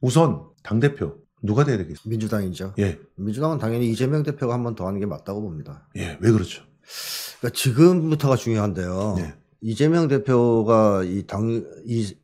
우선 당대표 누가 돼야 되겠어요? 민주당이죠. 예. 민주당은 당연히 이재명 대표가 한번 더 하는 게 맞다고 봅니다. 예, 왜 그렇죠? 그러니까 지금부터가 중요한데요. 예. 이재명 대표가 이 당, 이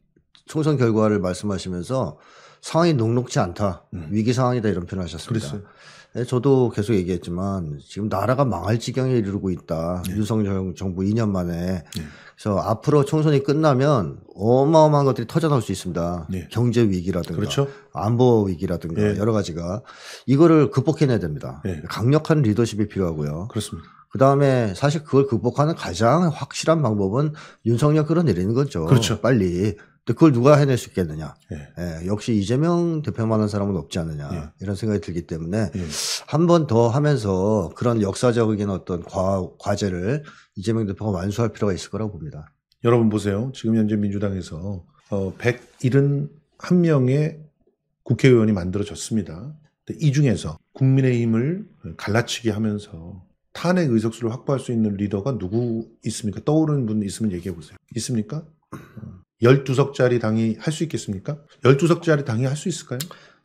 총선 결과를 말씀하시면서 상황이 녹록지 않다, 음. 위기 상황이다 이런 표현을 하셨습니다. 그랬어요. 네, 저도 계속 얘기했지만 지금 나라가 망할 지경에 이르고 있다. 네. 윤석열 정부 2년 만에. 네. 그래서 앞으로 총선이 끝나면 어마어마한 것들이 터져나올 수 있습니다. 네. 경제 위기라든가 그렇죠? 안보 위기라든가 네. 여러 가지가 이거를 극복해내야 됩니다. 네. 강력한 리더십이 필요하고요. 그렇습니다. 그 다음에 사실 그걸 극복하는 가장 확실한 방법은 윤석열 끌어내리는 거죠. 그렇죠. 빨리. 그걸 누가 해낼 수 있겠느냐. 예. 예. 역시 이재명 대표만한 사람은 없지 않느냐 예. 이런 생각이 들기 때문에 예. 한번 더 하면서 그런 역사적인 어떤 과, 과제를 이재명 대표가 완수할 필요가 있을 거라고 봅니다. 여러분 보세요. 지금 현재 민주당에서 어, 171명의 국회의원이 만들어졌습니다. 이 중에서 국민의힘을 갈라치게 하면서 탄핵 의석수를 확보할 수 있는 리더가 누구 있습니까? 떠오르는 분 있으면 얘기해 보세요. 있습니까? 12석짜리 당이 할 수 있겠습니까? 12석짜리 당이 할 수 있을까요?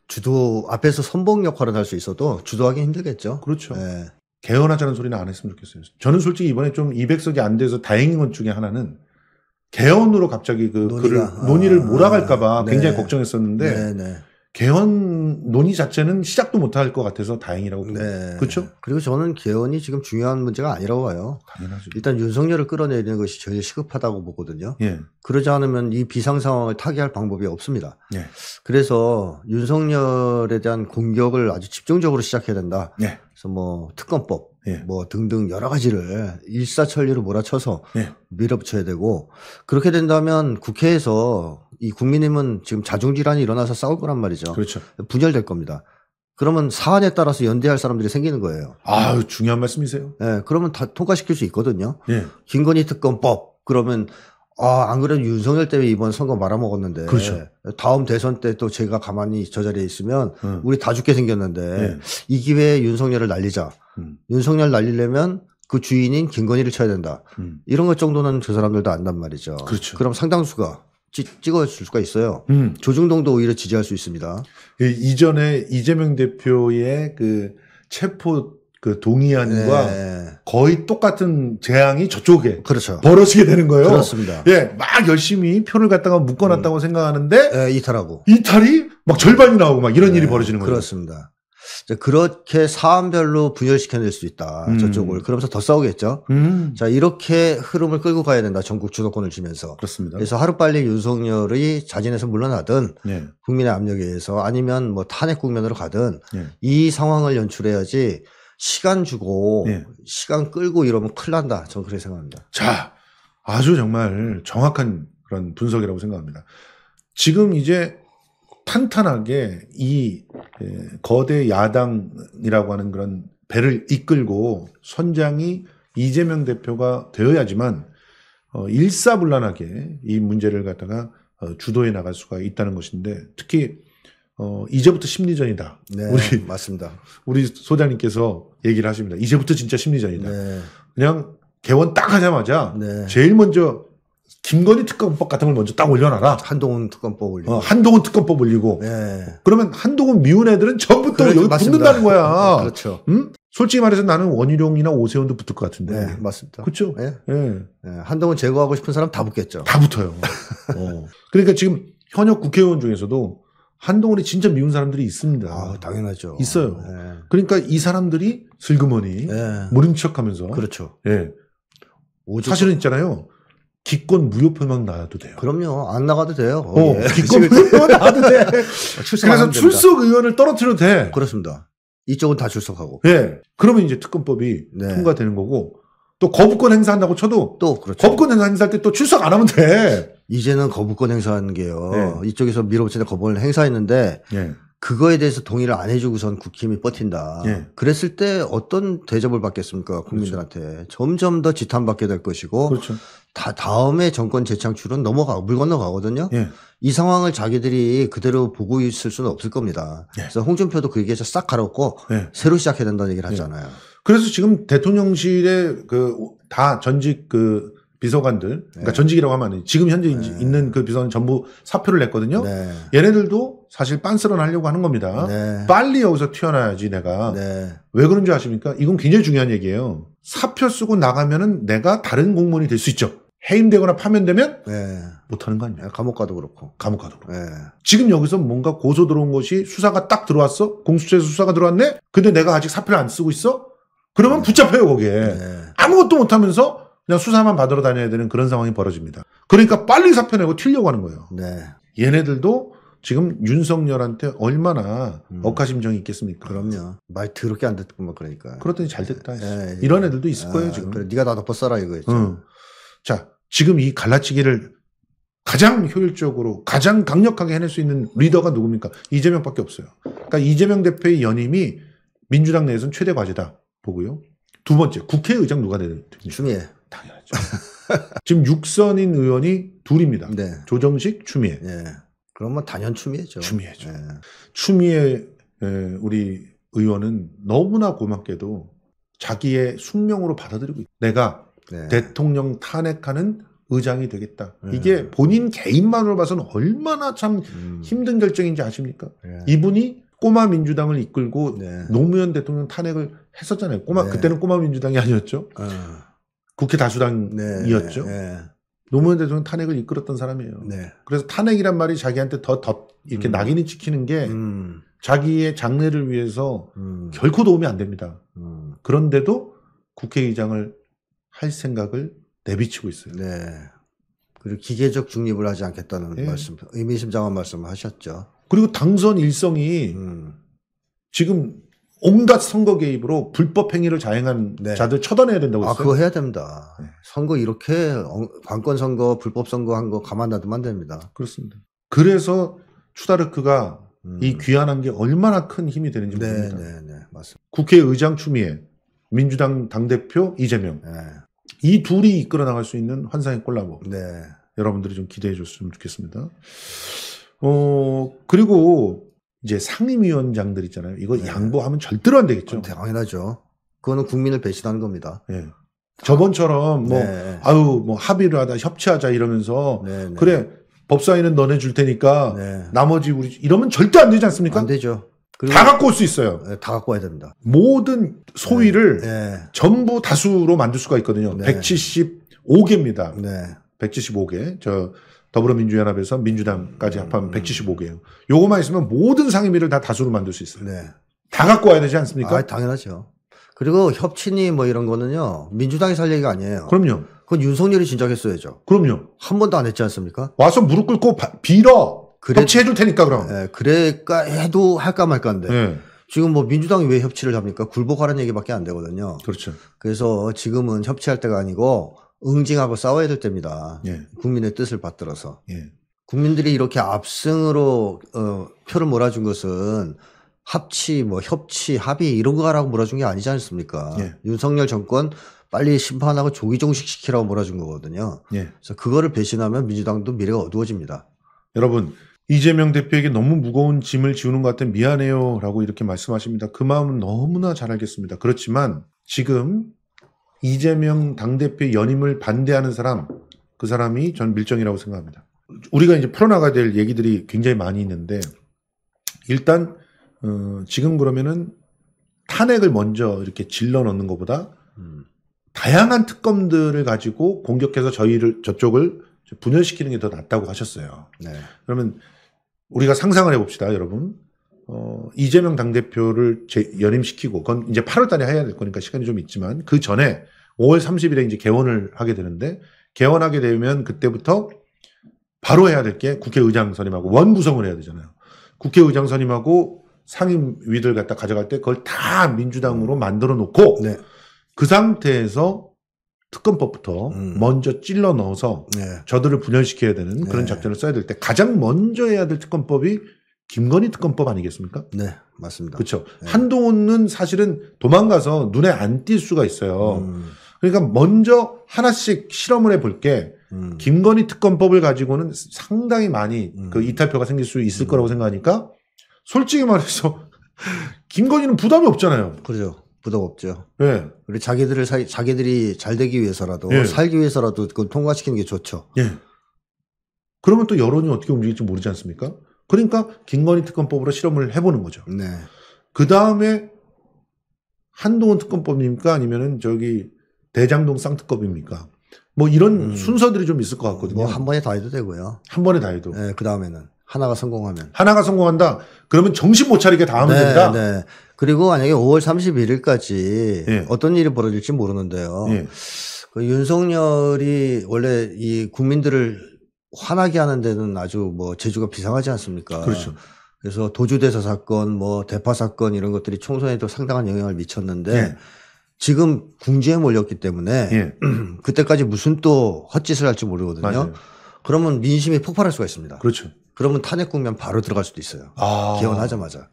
주도 앞에서 선봉 역할을 할 수 있어도 주도하기 힘들겠죠. 그렇죠. 네. 개헌하자는 소리는 안 했으면 좋겠어요. 저는 솔직히 이번에 좀 200석이 안 돼서 다행인 것 중에 하나는 개헌으로 갑자기 그 논의가, 글을, 논의를 아, 몰아갈까봐 아, 굉장히 걱정했었는데 네, 네. 개헌 논의 자체는 시작도 못할 것 같아서 다행이라고 네. 봅니다. 네. 그렇죠? 그리고 저는 개헌이 지금 중요한 문제가 아니라고 봐요. 당연하죠. 일단 윤석열을 끌어내리는 것이 제일 시급하다고 보거든요. 예. 그러지 않으면 이 비상 상황을 타개할 방법이 없습니다. 예. 그래서 윤석열에 대한 공격을 아주 집중적으로 시작해야 된다. 예. 그래서 뭐 특검법 예. 뭐 등등 여러 가지를 일사천리로 몰아쳐서 예. 밀어붙여야 되고 그렇게 된다면 국회에서 이 국민의힘은 지금 자중질환이 일어나서 싸울 거란 말이죠. 그렇죠. 분열될 겁니다. 그러면 사안에 따라서 연대할 사람들이 생기는 거예요. 아유, 중요한 말씀이세요. 예, 네, 그러면 다 통과시킬 수 있거든요. 예. 김건희 특검법, 그러면 아, 안 그래도 윤석열 때문에 이번 선거 말아먹었는데. 그렇죠. 다음 대선 때 또 제가 가만히 저 자리에 있으면 음. 우리 다 죽게 생겼는데 예. 이 기회에 윤석열을 날리자. 음. 윤석열 날리려면 그 주인인 김건희를 쳐야 된다. 음. 이런 것 정도는 저 그 사람들도 안단 말이죠. 그렇죠. 그럼 상당수가 찍어줄 수가 있어요. 음. 조중동도 오히려 지지할 수 있습니다. 예, 이전에 이재명 대표의 그 체포 그 동의안과 네. 거의 똑같은 재앙이 저쪽에 그렇죠. 벌어지게 되는 거예요. 그렇습니다. 예, 막 열심히 표를 갖다가 묶어놨다고 음. 생각하는데 예, 이탈하고 이탈이 막 절반이 나오고 막 이런 예, 일이 벌어지는 거예요. 그렇습니다. 그렇게 사안별로 분열시켜낼 수 있다 음. 저쪽을 그러면서 더 싸우겠죠. 음. 자 이렇게 흐름을 끌고 가야 된다 전국 주도권을 주면서 그렇습니다. 그래서 하루빨리 윤석열이 자진해서 물러나든 네. 국민의 압력에 의해서 아니면 뭐 탄핵 국면으로 가든 네. 이 상황을 연출해야지 시간 주고 네. 시간 끌고 이러면 큰일 난다 저는 그렇게 생각합니다. 자 아주 정말 정확한 그런 분석이라고 생각합니다. 지금 이제 탄탄하게 이 예, 거대 야당이라고 하는 그런 배를 이끌고 선장이 이재명 대표가 되어야지만 어, 일사불란하게 이 문제를 갖다가 어, 주도해 나갈 수가 있다는 것인데 특히 어, 이제부터 심리전이다. 네, 우리 맞습니다. 우리 소장님께서 얘기를 하십니다. 이제부터 진짜 심리전이다. 네. 그냥 개원 딱 하자마자 네. 제일 먼저 김건희 특검법 같은 걸 먼저 딱 올려놔라. 한동훈 특검법 올리고. 어, 한동훈 특검법 올리고. 네. 그러면 한동훈 미운 애들은 전부 또 그렇죠. 여기 맞습니다. 붙는다는 거야. 어, 그렇죠. 음? 솔직히 말해서 나는 원희룡이나 오세훈도 붙을 것 같은데. 네, 맞습니다. 그쵸죠 예. 네. 한동훈 제거하고 싶은 사람 다 붙겠죠. 다 붙어요. 어. 그러니까 지금 현역 국회의원 중에서도 한동훈이 진짜 미운 사람들이 있습니다. 아, 당연하죠. 있어요. 그러니까 이 사람들이 슬그머니 무림척하면서 그렇죠. 예. 사실은 있잖아요. 기권 무효표만 나와도 돼요. 그럼요. 안 나가도 돼요. 어, 어 예. 기권 무효표 나와도 돼. 그래서 출석 의원을 떨어뜨려도 돼. 그렇습니다. 이쪽은 다 출석하고. 예. 그러면 이제 특검법이 네. 통과되는 거고 또 거부권 행사한다고 쳐도 또 그렇죠. 거부권 행사할 때 또 출석 안 하면 돼. 이제는 거부권 행사하는 게요. 네. 이쪽에서 밀어붙이는 거부권을 행사했는데 네. 그거에 대해서 동의를 안 해주고선 국힘이 버틴다. 예. 그랬을 때 어떤 대접을 받겠습니까 국민들한테 그렇죠. 점점 더 지탄받게 될 것이고 그렇죠. 다 다음에 정권 재창출은 넘어가 물 건너가거든요. 예. 이 상황을 자기들이 그대로 보고 있을 수는 없을 겁니다. 예. 그래서 홍준표도 그 얘기에서 싹 갈았고 예. 새로 시작해야 된다는 얘기를 예. 하잖아요. 그래서 지금 대통령실에 그다 전직 그 비서관들 그러니까 네. 전직이라고 하면 지금 현재 네. 있는 그 비서관 전부 사표를 냈거든요. 네. 얘네들도 사실 빤스런 하려고 하는 겁니다. 네. 빨리 여기서 튀어나야지 내가. 네. 왜 그런 줄 아십니까? 이건 굉장히 중요한 얘기예요. 사표 쓰고 나가면은 내가 다른 공무원이 될 수 있죠. 해임되거나 파면되면 네. 못하는 거 아니야. 네, 감옥 가도 그렇고. 감옥 가도 그렇고. 네. 지금 여기서 뭔가 고소 들어온 것이 수사가 딱 들어왔어. 공수처에서 수사가 들어왔네. 근데 내가 아직 사표를 안 쓰고 있어. 그러면 네. 붙잡혀요 거기에. 아무것도 못하면서 그냥 수사만 받으러 다녀야 되는 그런 상황이 벌어집니다. 그러니까 빨리 사표 내고 튀려고 하는 거예요. 네. 얘네들도 지금 윤석열한테 얼마나 음. 억하심정이 있겠습니까? 그럼요. 말 더럽게 안 듣고만 그러니까. 그렇더니 잘 됐다. 예, 예, 예, 이런 애들도 있을 아, 거예요 지금. 그래, 네가 나 덮어싸라 이거죠 응. 자, 지금 이 갈라치기를 가장 효율적으로 가장 강력하게 해낼 수 있는 리더가 누굽니까? 이재명밖에 없어요. 그러니까 이재명 대표의 연임이 민주당 내에서는 최대 과제다 보고요. 두 번째 국회의장 누가 되는? 추미애. 당연하죠. 지금 육선인 의원이 둘입니다. 네. 조정식, 추미애. 네. 그러면 단연 추미애죠. 추미애죠. 네. 추미애 우리 의원은 너무나 고맙게도 자기의 숙명으로 받아들이고 내가 네. 대통령 탄핵하는 의장이 되겠다. 네. 이게 본인 개인만으로 봐서는 얼마나 참 음. 힘든 결정인지 아십니까? 네. 이분이 꼬마 민주당을 이끌고 네. 노무현 대통령 탄핵을 했었잖아요. 꼬마 네. 그때는 꼬마 민주당이 아니었죠. 어. 국회 다수당이었죠. 네. 노무현 대통령 탄핵을 이끌었던 사람이에요. 네. 그래서 탄핵이란 말이 자기한테 더덧 이렇게 음. 낙인이 찍히는 게 음. 자기의 장래를 위해서 음. 결코 도움이 안 됩니다. 음. 그런데도 국회의장을 할 생각을 내비치고 있어요. 네. 그리고 기계적 중립을 하지 않겠다는 네. 말씀, 의미심장한 말씀을 하셨죠. 그리고 당선 일성이 음. 지금 온갖 선거 개입으로 불법 행위를 자행한 네. 자들 처단해야 된다고 아, 했어요. 아, 그거 해야 됩니다. 네. 선거 이렇게 관권 선거, 불법 선거한 거 가만 놔두면 안 됩니다. 그렇습니다. 그래서 추다르크가 음. 이 귀환한 게 얼마나 큰 힘이 되는지 네, 모릅니다. 네, 네, 맞습니다. 국회의장 추미애, 민주당 당대표 이재명. 네. 이 둘이 이끌어 나갈 수 있는 환상의 콜라보. 네. 여러분들이 좀 기대해 줬으면 좋겠습니다. 어, 그리고 이제 상임위원장들 있잖아요. 이거 네. 양보하면 절대로 안 되겠죠. 당연하죠. 그거는 국민을 배신하는 겁니다. 예. 저번처럼 뭐 네. 네. 아유 뭐 합의를 하다 협치하자 이러면서 네, 네. 그래 법사위는 너네 줄 테니까 네. 나머지 우리 이러면 절대 안 되지 않습니까? 안 되죠. 다 갖고 올 수 있어요. 네, 다 갖고 와야 됩니다. 모든 소위를 네. 전부 다수로 만들 수가 있거든요. 네. 175개입니다. 175개. 저 더불어민주연합에서 민주당까지 음. 합하면 175개예요. 요것만 있으면 모든 상임위를 다 다수로 만들 수 있어요. 네. 다 갖고 와야 되지 않습니까? 아, 당연하죠. 그리고 협치니 뭐 이런 거는요. 민주당이 살 얘기가 아니에요. 그럼요. 그건 윤석열이 진작 했어야죠. 그럼요. 한 번도 안 했지 않습니까? 와서 무릎 꿇고 바, 빌어. 그래, 협치해 줄 테니까 그럼. 네, 그래까 해도 할까 말까인데. 네. 지금 뭐 민주당이 왜 협치를 합니까? 굴복하라는 얘기밖에 안 되거든요. 그렇죠. 그래서 지금은 협치할 때가 아니고 응징하고 싸워야 될 때입니다. 예. 국민의 뜻을 받들어서. 예. 국민들이 이렇게 압승으로 어, 표를 몰아준 것은 합치, 뭐 협치, 합의 이런 거라고 몰아준 게 아니지 않습니까? 예. 윤석열 정권 빨리 심판하고 조기 종식시키라고 몰아준 거거든요. 예. 그래서 그거를 배신하면 민주당도 미래가 어두워집니다. 여러분 이재명 대표에게 너무 무거운 짐을 지우는 것 같아 미안해요라고 이렇게 말씀하십니다. 그 마음은 너무나 잘 알겠습니다. 그렇지만 지금 이재명 당대표 연임을 반대하는 사람, 그 사람이 전 밀정이라고 생각합니다. 우리가 이제 풀어나가야 될 얘기들이 굉장히 많이 있는데, 일단, 어, 지금 그러면은 탄핵을 먼저 이렇게 질러 넣는 것보다, 음. 다양한 특검들을 가지고 공격해서 저희를, 저쪽을 분열시키는 게 더 낫다고 하셨어요. 네. 그러면 우리가 상상을 해봅시다, 여러분. 어, 이재명 당대표를 재, 연임시키고, 그건 이제 8월 달에 해야 될 거니까 시간이 좀 있지만, 그 전에 5월 30일에 이제 개원을 하게 되는데, 개원하게 되면 그때부터 바로 해야 될 게 국회의장 선임하고 원구성을 해야 되잖아요. 국회의장 선임하고 상임위들 갖다 가져갈 때 그걸 다 민주당으로 만들어 놓고, 네. 그 상태에서 특검법부터 음. 먼저 찔러 넣어서 네. 저들을 분열시켜야 되는 그런 네. 작전을 써야 될 때 가장 먼저 해야 될 특검법이 김건희 특검법 아니겠습니까? 네, 맞습니다. 그렇죠. 네. 한동훈은 사실은 도망가서 눈에 안 띌 수가 있어요. 음. 그러니까 먼저 하나씩 실험을 해볼 게 음. 김건희 특검법을 가지고는 상당히 많이 음. 그 이탈표가 생길 수 있을 음. 거라고 생각하니까 솔직히 말해서 김건희는 부담이 없잖아요. 그렇죠. 부담 없죠. 네. 예. 그리 자기들을 사, 자기들이 잘 되기 위해서라도 네. 살기 위해서라도 그 통과시키는 게 좋죠. 예. 네. 그러면 또 여론이 어떻게 움직일지 모르지 않습니까? 그러니까 김건희 특검법으로 실험을 해보는 거죠. 네. 그 다음에 한동훈 특검법입니까? 아니면은 저기 대장동 쌍특검입니까? 뭐 이런 음. 순서들이 좀 있을 것 같거든요. 뭐한 번에 다 해도 되고요. 한 번에 다 해도. 네, 그 다음에는 하나가 성공하면. 하나가 성공한다. 그러면 정신 못 차리게 다 하면 네, 된다. 네. 그리고 만약에 5월 31일까지 네. 예. 어떤 일이 벌어질지 모르는데요. 네. 그 윤석열이 원래 이 국민들을 환하게 하는 데는 아주 뭐 재주가 비상하지 않습니까? 그렇죠. 그래서 도주대사 사건, 뭐 대파 사건 이런 것들이 총선에도 상당한 영향을 미쳤는데 예. 지금 궁지에 몰렸기 때문에 예. 그때까지 무슨 또 헛짓을 할지 모르거든요. 맞아요. 그러면 민심이 폭발할 수가 있습니다. 그렇죠. 그러면 탄핵 국면 바로 들어갈 수도 있어요. 아. 기원하자마자.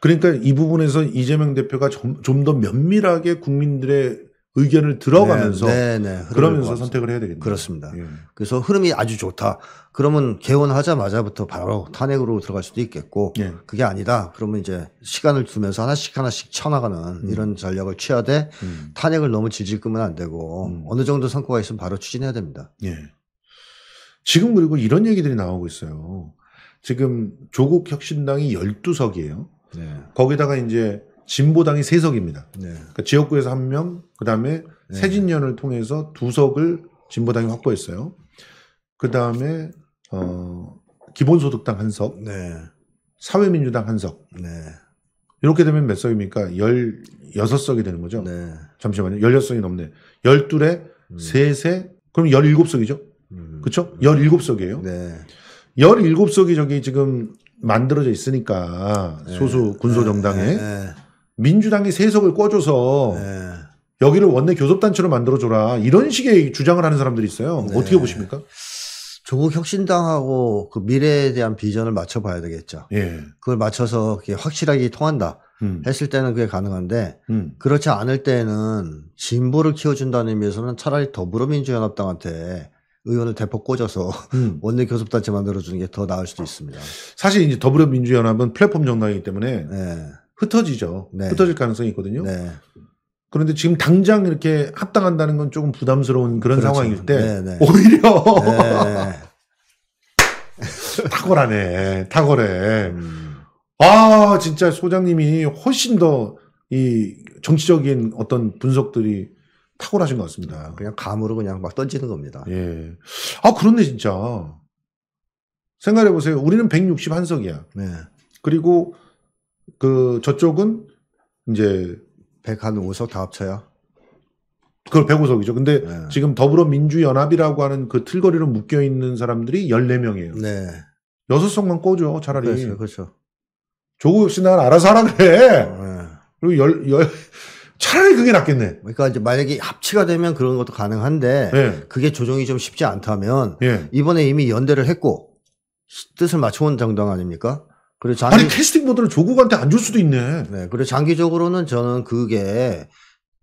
그러니까 이 부분에서 이재명 대표가 좀 더 면밀하게 국민들의 의견을 들어가면서 네, 네, 네. 그러면서 선택을 해야 되겠네요. 그렇습니다. 예. 그래서 흐름이 아주 좋다. 그러면 개원하자마자부터 바로 탄핵으로 들어갈 수도 있겠고 예. 그게 아니다. 그러면 이제 시간을 두면서 하나씩 하나씩 쳐나가는 음. 이런 전략을 취하되 음. 탄핵을 너무 질질 끄면 안 되고 음. 어느 정도 성과가 있으면 바로 추진해야 됩니다. 예. 지금 그리고 이런 얘기들이 나오고 있어요. 지금 조국 혁신당이 12석이에요. 거기다가 이제 진보당이 세 석입니다. 네. 그러니까 지역구에서 한 명, 그 다음에 네. 새진년을 통해서 두 석을 진보당이 확보했어요. 그 다음에 어, 기본소득당 한 석, 네. 사회민주당 한 석. 네. 이렇게 되면 몇 석입니까? 16석이 되는 거죠. 네. 잠시만요. 16석이 넘네. 12에 음. 3세, 그럼 17석이죠. 음. 그죠 17석이에요. 네. 17석이 저기 지금 만들어져 있으니까 네. 소수 군소정당에 민주당이 세석을 꿔줘서 네. 여기를 원내 교섭단체로 만들어줘라 이런 식의 주장을 하는 사람들이 있어요. 네. 어떻게 보십니까? 조국 혁신당하고 그 미래에 대한 비전을 맞춰봐야 되겠죠. 예. 그걸 맞춰서 확실하게 통한다 음. 했을 때는 그게 가능한데 음. 그렇지 않을 때는 진보를 키워준다는 의미에서는 차라리 더불어민주연합당한테 의원을 대폭 꽂아서 음. 원내 교섭단체 만들어주는 게 더 나을 수도 있습니다. 사실 이제 더불어민주연합은 플랫폼 정당이기 때문에 예. 흩어지죠. 네. 흩어질 가능성이 있거든요. 네. 그런데 지금 당장 이렇게 합당한다는 건 조금 부담스러운 그런 그렇죠. 상황일 때 네네. 네. 오히려 네. 탁월하네, 탁월해. 음. 아 진짜 소장님이 훨씬 더 이 정치적인 어떤 분석들이 탁월하신 것 같습니다. 그냥 감으로 그냥 막 던지는 겁니다. 예. 아 그렇네 진짜. 생각해 보세요. 우리는 1 6 0한석이야 네. 그리고 그 저쪽은 이제 백한 5석다 합쳐야. 그걸 105석이죠. 근데 네. 지금 더불어민주연합이라고 하는 그 틀거리로 묶여 있는 사람들이 14명이에요. 네. 6석만 꽂죠, 차라리. 그렇죠. 그렇죠. 조국 역시 난 알아서 하라 그래. 어, 네. 그리고 열, 열, 차라리 그게 낫겠네. 그러니까 이제 만약에 합치가 되면 그런 것도 가능한데 네. 그게 조정이 좀 쉽지 않다면 네. 이번에 이미 연대를 했고 뜻을 맞춰온 정당 아닙니까? 그리 장기... 아니 캐스팅 보드를 조국한테 안 줄 수도 있네. 네, 그리고 장기적으로는 저는 그게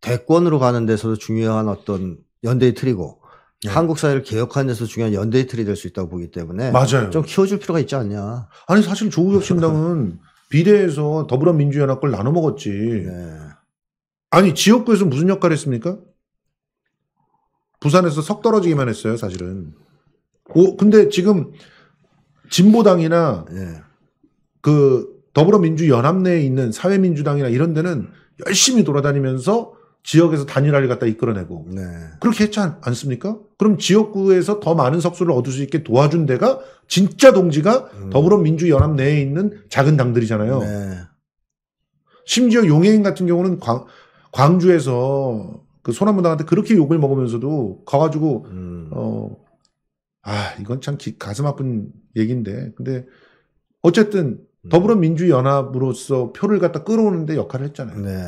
대권으로 가는 데서도 중요한 어떤 연대의 틀이고 네. 한국 사회를 개혁하는 데서 중요한 연대의 틀이 될 수 있다고 보기 때문에 맞아요. 좀 키워줄 필요가 있지 않냐. 아니 사실 조국 혁신당은 비례에서 더불어민주연합 을 나눠 먹었지. 네. 아니 지역구에서 무슨 역할을 했습니까? 부산에서 석 떨어지기만 했어요 사실은. 오 근데 지금 진보당이나 네. 그 더불어민주연합 내에 있는 사회민주당이나 이런 데는 열심히 돌아다니면서 지역에서 단일화를 갖다 이끌어내고 네. 그렇게 했지 않, 습니까 그럼 지역구에서 더 많은 석수를 얻을 수 있게 도와준 데가 진짜 동지가 음. 더불어민주연합 내에 있는 작은 당들이잖아요. 네. 심지어 용해인 같은 경우는 광, 광주에서 그 소나무당한테 그렇게 욕을 먹으면서도 가가지고 음. 어아 이건 참 기, 가슴 아픈 얘기인데 근데 어쨌든 음. 더불어민주연합으로서 표를 갖다 끌어오는데 역할을 했잖아요. 네.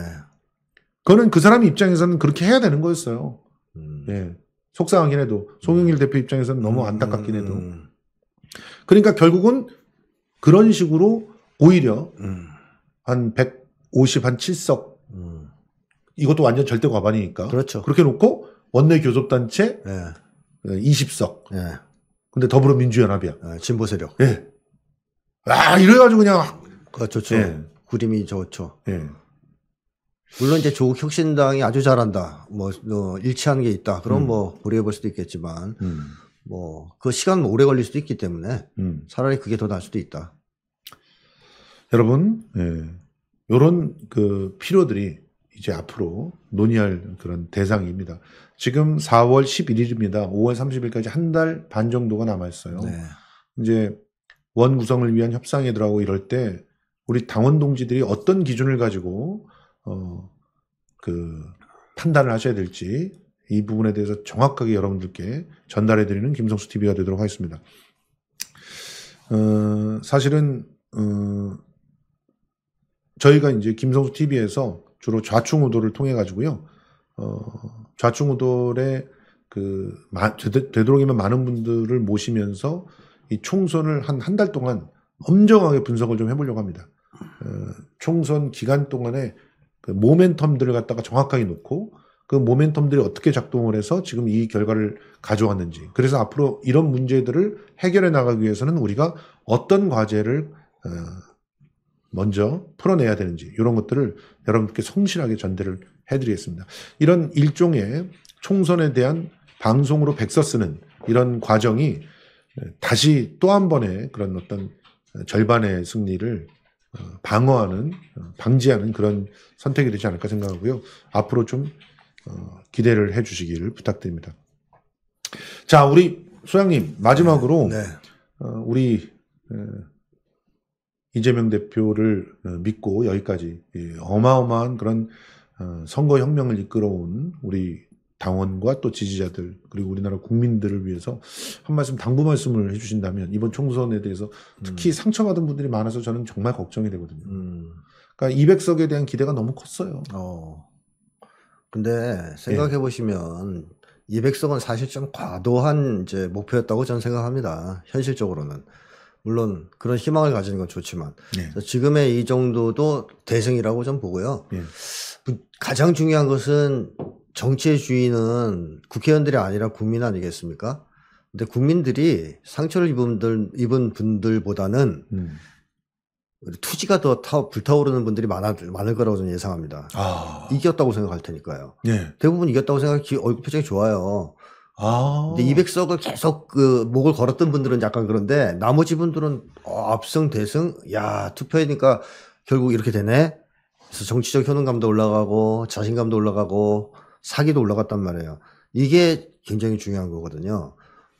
그거는 그 사람 입장에서는 그렇게 해야 되는 거였어요. 음. 예. 속상하긴 해도 송영길 음. 대표 입장에서는 너무 음. 안타깝긴 해도. 음. 그러니까 결국은 그런 식으로 오히려 한 150, 한 7석 이것도 완전 절대 과반이니까. 그렇죠. 그렇게 놓고 원내 교섭단체 예. 20석. 예. 근데 더불어민주연합이야. 예, 진보 세력. 예. 아 이래가지고 그냥 그 좋죠. 그렇죠. 예. 그림이 좋죠. 예. 물론 이제 조국 혁신당이 아주 잘한다. 뭐, 뭐 일치하는 게 있다. 그럼 음. 뭐 고려해 볼 수도 있겠지만 음. 뭐그 시간 오래 걸릴 수도 있기 때문에 음. 차라리 그게 더 나을 수도 있다. 여러분, 예. 요런 그 필요들이 이제 앞으로 논의할 그런 대상입니다. 지금 4월 11일입니다. 5월 30일까지 한 달 반 정도가 남아 있어요. 네. 이제 원 구성을 위한 협상에 들어가고 이럴 때 우리 당원 동지들이 어떤 기준을 가지고 어 그 판단을 하셔야 될지 이 부분에 대해서 정확하게 여러분들께 전달해 드리는 김성수 TV가 되도록 하겠습니다. 어, 사실은 어, 저희가 이제 김성수 TV에서 주로 좌충 우돌을 통해 가지고요. 어, 좌충 우돌의 그 되도록이면 많은 분들을 모시면서 이 총선을 한 한 달 동안 엄정하게 분석을 좀 해보려고 합니다. 어, 총선 기간 동안에 그 모멘텀들을 갖다가 정확하게 놓고 그 모멘텀들이 어떻게 작동을 해서 지금 이 결과를 가져왔는지. 그래서 앞으로 이런 문제들을 해결해 나가기 위해서는 우리가 어떤 과제를 어, 먼저 풀어내야 되는지 이런 것들을 여러분께 성실하게 전달를 해드리겠습니다. 이런 일종의 총선에 대한 방송으로 백서 쓰는 이런 과정이 네, 다시 또 한 번의 그런 어떤 절반의 승리를 어, 방어하는, 어, 방지하는 그런 선택이 되지 않을까 생각하고요. 앞으로 좀 어, 기대를 해 주시기를 부탁드립니다. 자, 우리 소장님, 마지막으로 네. 네. 우리 이재명 대표를 믿고 여기까지 예, 어마어마한 그런 선거혁명을 이끌어온 우리 당원과 또 지지자들 그리고 우리나라 국민들을 위해서 한 말씀 당부 말씀을 해주신다면 이번 총선에 대해서 특히 음. 상처받은 분들이 많아서 저는 정말 걱정이 되거든요. 음. 그러니까 200석에 대한 기대가 너무 컸어요. 어. 근데 생각해 보시면 예. 200석은 사실 좀 과도한 이제 목표였다고 저는 생각합니다. 현실적으로는. 물론 그런 희망을 가지는 건 좋지만 예. 지금의 이 정도도 대승이라고 좀 보고요. 예. 가장 중요한 것은 정치의 주인은 국회의원들이 아니라 국민 아니겠습니까? 근데 국민들이 상처를 입은, 분들, 입은 분들보다는 음. 투지가 더 타, 불타오르는 분들이 많아, 많을 거라고 저는 예상합니다. 아. 이겼다고 생각할 테니까요. 예. 대부분 이겼다고 생각해 얼굴 표정이 좋아요. 아. 근데 200석을 계속 그 목을 걸었던 분들은 약간 그런데 나머지 분들은 어, 압승 대승 야투표이니까 결국 이렇게 되네. 그래서 정치적 효능감도 올라가고 자신감도 올라가고 사기도 올라갔단 말이에요. 이게 굉장히 중요한 거거든요.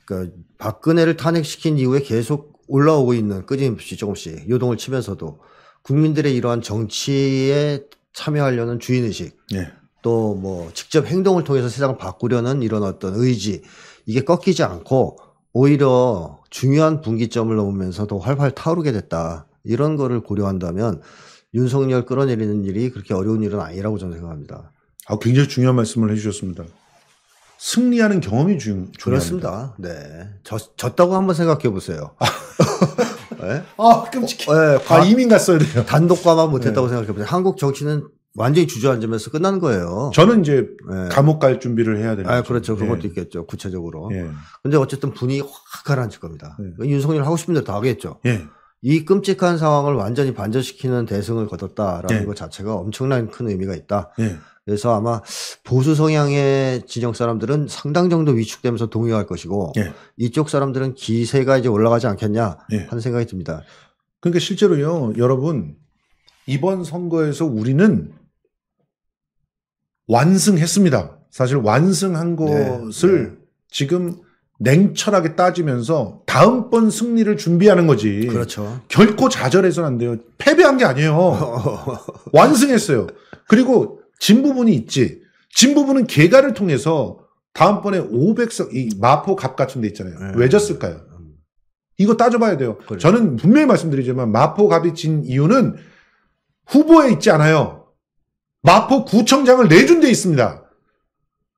그러니까 박근혜를 탄핵시킨 이후에 계속 올라오고 있는 끊임없이 조금씩 요동을 치면서도 국민들의 이러한 정치에 참여하려는 주인의식 예. 또뭐 직접 행동을 통해서 세상을 바꾸려는 이런 어떤 의지 이게 꺾이지 않고 오히려 중요한 분기점을 넘으면서도 활활 타오르게 됐다 이런 거를 고려한다면 윤석열 끌어내리는 일이 그렇게 어려운 일은 아니라고 저는 생각합니다. 아, 굉장히 중요한 말씀을 해주셨습니다. 승리하는 경험이 중, 중요합니다. 그렇습니다. 네. 졌, 졌다고 한번 생각해 보세요. 네? 아, 끔찍해. 어, 네, 아, 이민 갔어야 돼요. 단독과만 못했다고 네. 생각해 보세요. 한국 정치는 완전히 주저앉으면서 끝난 거예요. 저는 이제 네. 감옥 갈 준비를 해야 되는 아, 그렇죠. 그것도 예. 있겠죠. 구체적으로. 예. 근데 어쨌든 분위기 확 가라앉을 겁니다. 예. 그 윤석열 하고 싶은 대로 다 하겠죠. 예. 이 끔찍한 상황을 완전히 반전시키는 대승을 거뒀다라는 예. 것 자체가 엄청난 큰 의미가 있다. 예. 그래서 아마 보수 성향의 진영 사람들은 상당 정도 위축되면서 동요할 것이고 예. 이쪽 사람들은 기세가 이제 올라가지 않겠냐 예. 하는 생각이 듭니다. 그러니까 실제로요, 여러분 이번 선거에서 우리는 완승했습니다. 사실 완승한 네. 것을 네, 네. 지금 냉철하게 따지면서 다음번 승리를 준비하는 거지. 그렇죠. 결코 좌절해서는 안 돼요. 패배한 게 아니에요. 완승했어요. 그리고 진 부분이 있지. 진 부분은 개가를 통해서 다음번에 500석, 이 마포 갑 같은 데 있잖아요. 네. 왜 졌을까요? 음. 이거 따져봐야 돼요. 그래. 저는 분명히 말씀드리지만 마포 갑이 진 이유는 후보에 있지 않아요. 마포 구청장을 내준 데 있습니다.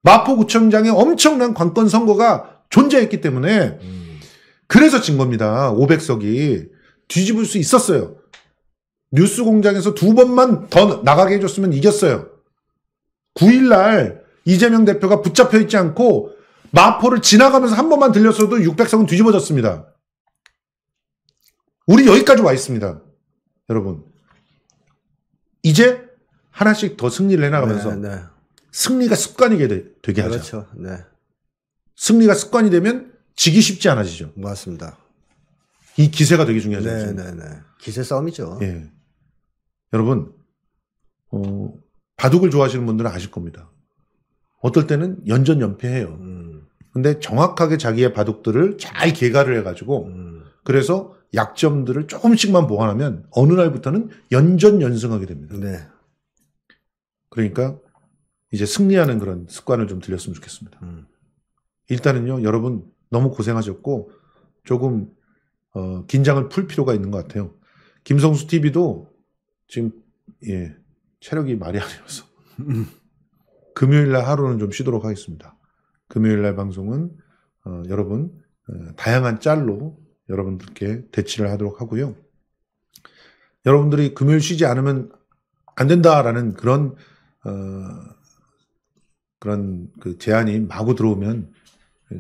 마포 구청장에 엄청난 관건 선거가 존재했기 때문에 음. 그래서 진 겁니다. 500석이 뒤집을 수 있었어요. 뉴스 공장에서 두 번만 더 나가게 해줬으면 이겼어요. 9일날 이재명 대표가 붙잡혀 있지 않고 마포를 지나가면서 한 번만 들렸어도 600석은 뒤집어졌습니다. 우리 여기까지 와 있습니다. 여러분. 이제 하나씩 더 승리를 해나가면서 네, 네. 승리가 습관이 되, 되게 하자. 그렇죠. 네. 승리가 습관이 되면 지기 쉽지 않아지죠. 맞습니다. 이 기세가 되게 중요하죠. 네, 네, 네. 기세 싸움이죠. 예. 여러분, 어, 바둑을 좋아하시는 분들은 아실 겁니다. 어떨 때는 연전연패해요. 음. 근데 정확하게 자기의 바둑들을 잘 개가를 해가지고 음. 그래서 약점들을 조금씩만 보완하면 어느 날부터는 연전연승하게 됩니다. 네. 그러니까 이제 승리하는 그런 습관을 좀 들렸으면 좋겠습니다. 음. 일단은요, 여러분 너무 고생하셨고 조금 어, 긴장을 풀 필요가 있는 것 같아요. 김성수 TV도 지금 예 체력이 말이 아니어서 금요일날 하루는 좀 쉬도록 하겠습니다. 금요일날 방송은 어, 여러분 어, 다양한 짤로 여러분들께 대치를 하도록 하고요. 여러분들이 금요일 쉬지 않으면 안 된다라는 그런 어, 그런 그 제안이 마구 들어오면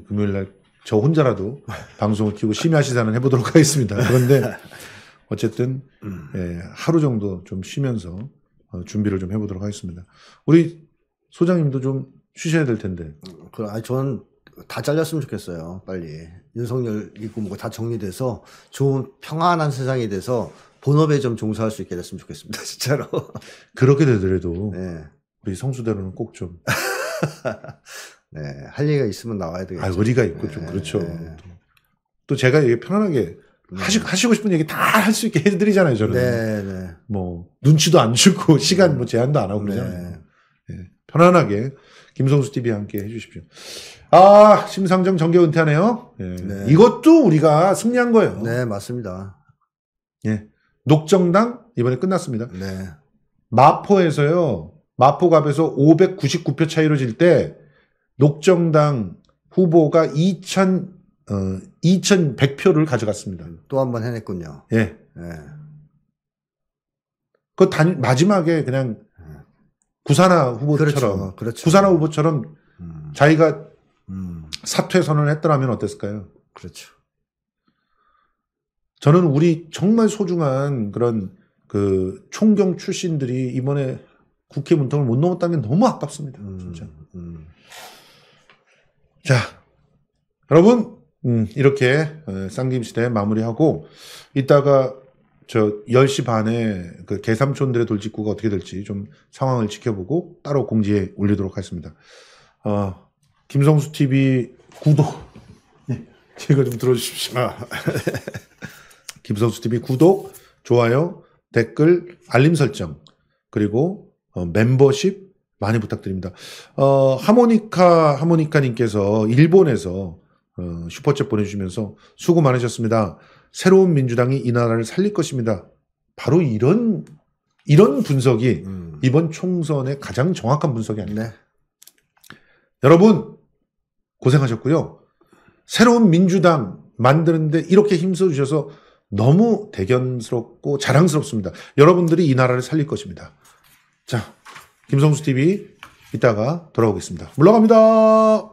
금요일날 저 혼자라도 방송을 키고 심야 시사는 해보도록 하겠습니다. 그런데 어쨌든 음. 예, 하루 정도 좀 쉬면서 어, 준비를 좀 해보도록 하겠습니다. 우리 소장님도 좀 쉬셔야 될 텐데. 그, 아니, 전다 잘렸으면 좋겠어요. 빨리. 윤석열 있고 뭐 다 정리돼서 좋은 평안한 세상이 돼서 본업에 좀 종사할 수 있게 됐으면 좋겠습니다. 진짜로. 그렇게 되더라도. 네. 우리 성수대로는 꼭 좀. 네. 할 얘기가 있으면 나와야 되겠죠. 아, 의리가 있고 네. 좀 그렇죠. 네. 또 제가 이게 편안하게 음. 하시, 하시고 싶은 얘기 다 할 수 있게 해드리잖아요, 저는. 네, 네. 뭐, 눈치도 안 주고, 시간 뭐 제한도 안 하고 네. 그러잖아요. 네. 네. 편안하게, 김성수 TV 함께 해주십시오. 아, 심상정 정계 은퇴하네요. 네. 예, 네. 이것도 우리가 승리한 거예요. 네, 맞습니다. 예. 녹정당, 이번에 끝났습니다. 네. 마포에서요, 마포갑에서 599표 차이로 질 때, 녹정당 후보가 2,000, 어, 2,100표를 가져갔습니다. 또 한 번 해냈군요. 예. 예. 그 단, 마지막에 그냥 구산화 후보처럼 그렇죠. 그렇죠. 구사나 후보처럼 음. 자기가 음. 사퇴 선언을 했더라면 어땠을까요? 그렇죠. 저는 우리 정말 소중한 그런 그 총경 출신들이 이번에 국회 문턱을 못 넘었다는 게 너무 아깝습니다. 음. 진짜. 음, 자, 여러분 음, 이렇게 어, 쌍김시대 마무리하고 이따가 저 10시 반에 그 개삼촌들의 돌직구가 어떻게 될지 좀 상황을 지켜보고 따로 공지에 올리도록 하겠습니다. 어, 김성수 TV 구독 예, 제가 좀 들어주십시오. 김성수 TV 구독, 좋아요, 댓글, 알림 설정 그리고 어, 멤버십 많이 부탁드립니다. 어, 하모니카 하모니카님께서 일본에서 어, 슈퍼챗 보내주시면서 수고 많으셨습니다. 새로운 민주당이 이 나라를 살릴 것입니다. 바로 이런 이런 분석이 음. 이번 총선의 가장 정확한 분석이 아닌 네. 여러분 고생하셨고요. 새로운 민주당 만드는데 이렇게 힘써주셔서 너무 대견스럽고 자랑스럽습니다. 여러분들이 이 나라를 살릴 것입니다. 자, 김성수 TV 이따가 돌아오겠습니다. 물러갑니다.